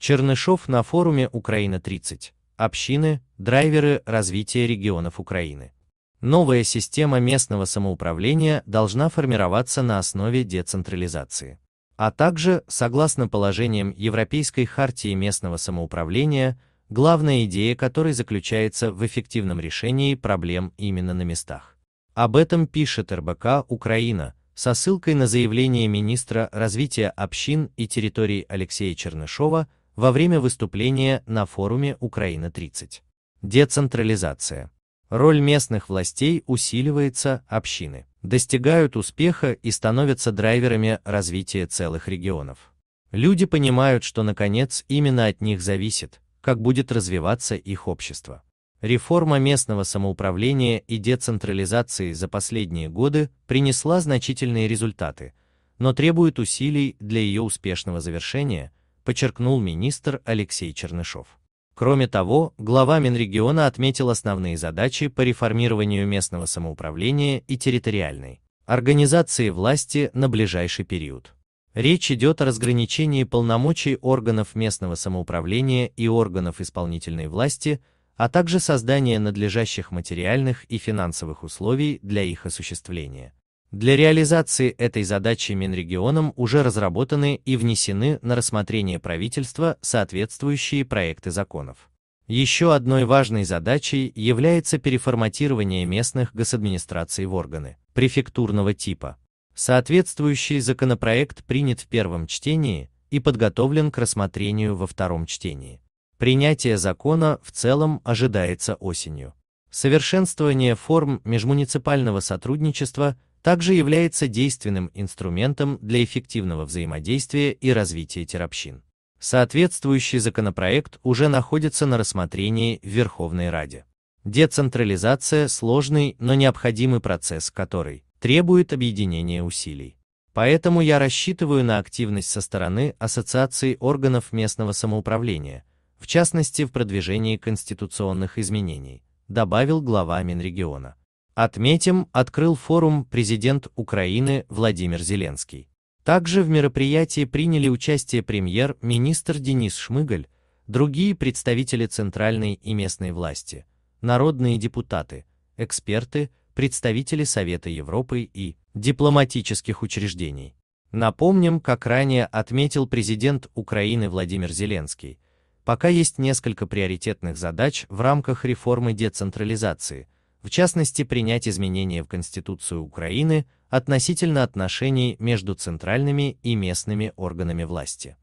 Чернышов на форуме «Украина-30. Общины, драйверы развития регионов Украины». Новая система местного самоуправления должна формироваться на основе децентрализации. А также, согласно положениям Европейской хартии местного самоуправления, главная идея которой заключается в эффективном решении проблем именно на местах. Об этом пишет РБК «Украина» со ссылкой на заявление министра развития общин и территорий Алексея Чернышова во время выступления на форуме «Украина-30». Децентрализация. Роль местных властей усиливается, общины достигают успеха и становятся драйверами развития целых регионов. Люди понимают, что наконец именно от них зависит, как будет развиваться их общество. Реформа местного самоуправления и децентрализации за последние годы принесла значительные результаты, но требует усилий для ее успешного завершения – подчеркнул министр Алексей Чернышов. Кроме того, глава Минрегиона отметил основные задачи по реформированию местного самоуправления и территориальной организации власти на ближайший период. Речь идет о разграничении полномочий органов местного самоуправления и органов исполнительной власти, а также создании надлежащих материальных и финансовых условий для их осуществления. Для реализации этой задачи Минрегионом уже разработаны и внесены на рассмотрение правительства соответствующие проекты законов. Еще одной важной задачей является переформатирование местных госадминистраций в органы префектурного типа. Соответствующий законопроект принят в первом чтении и подготовлен к рассмотрению во втором чтении. Принятие закона в целом ожидается осенью. Совершенствование форм межмуниципального сотрудничества – также является действенным инструментом для эффективного взаимодействия и развития терапщин. Соответствующий законопроект уже находится на рассмотрении в Верховной Раде. Децентрализация – сложный, но необходимый процесс, который требует объединения усилий. Поэтому я рассчитываю на активность со стороны Ассоциации органов местного самоуправления, в частности в продвижении конституционных изменений, добавил глава Минрегиона. Отметим, открыл форум президент Украины Владимир Зеленский. Также в мероприятии приняли участие премьер-министр Денис Шмыгаль, другие представители центральной и местной власти, народные депутаты, эксперты, представители Совета Европы и дипломатических учреждений. Напомним, как ранее отметил президент Украины Владимир Зеленский, пока есть несколько приоритетных задач в рамках реформы децентрализации – в частности принять изменения в Конституцию Украины относительно отношений между центральными и местными органами власти.